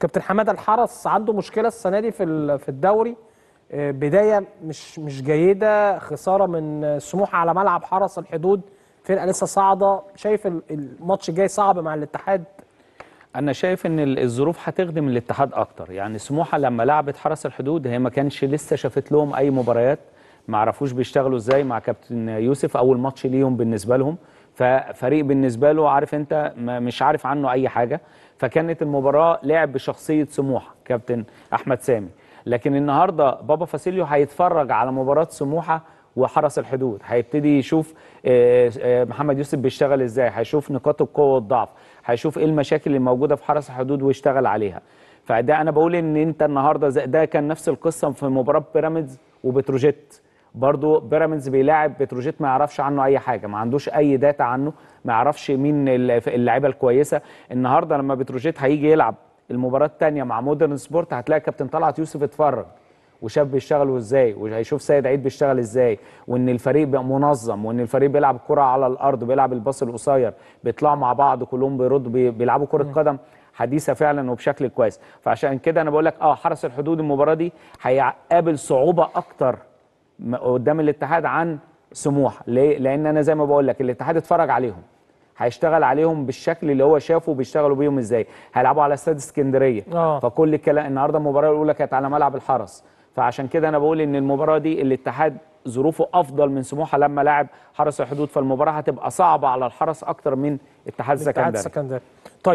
كابتن حماده الحرس عنده مشكله السنه دي في في الدوري آه، بدايه مش مش جيده خساره من سموحه على ملعب حرس الحدود فرقه لسه صاعده شايف الماتش الجاي صعب مع الاتحاد انا شايف ان الظروف هتخدم الاتحاد اكتر يعني سموحه لما لعبت حرس الحدود هي ما كانش لسه شافت لهم اي مباريات ما عرفوش بيشتغلوا ازاي مع كابتن يوسف اول ماتش ليهم بالنسبه لهم ففريق بالنسبه له عارف انت مش عارف عنه اي حاجه فكانت المباراه لعب بشخصيه سموحه كابتن احمد سامي لكن النهارده بابا فاسيليو هيتفرج على مباراه سموحه وحرس الحدود هيبتدي يشوف آه، آه، محمد يوسف بيشتغل ازاي هيشوف نقاط القوه والضعف هيشوف ايه المشاكل اللي موجوده في حرس الحدود ويشتغل عليها فده انا بقول ان انت النهارده ده كان نفس القصه في مباراه بيراميدز وبتروجيت برضو بيراميدز بيلاعب بتروجيت ما يعرفش عنه اي حاجه ما عندوش اي داتا عنه ما يعرفش مين اللعيبه الكويسه النهارده لما بتروجيت هيجي يلعب المباراه الثانيه مع مودرن سبورت هتلاقي كابتن طلعت يوسف اتفرج وشاف بيشتغلوا ازاي وهيشوف سيد عيد بيشتغل ازاي وان الفريق بقى منظم وان الفريق بيلعب كره على الارض بيلعب الباص القصير بيطلعوا مع بعض كلهم بيردوا بيلعبوا كره قدم حديثه فعلا وبشكل كويس فعشان كده انا بقول لك اه حرس الحدود المباراه دي هيقابل صعوبه اكتر قدام الاتحاد عن سموح ليه؟ لان انا زي ما بقول لك الاتحاد اتفرج عليهم هيشتغل عليهم بالشكل اللي هو شافه بيشتغلوا بيهم ازاي هيلعبوا على استاد اسكندريه آه. فكل الكلام النهارده المباراه الاولى كانت على ملعب الحرس فعشان كده انا بقول ان المباراه دي الاتحاد ظروفه افضل من سموحه لما لعب حرس الحدود فالمباراه هتبقى صعبه على الحرس اكتر من اتحاد سكندري طيب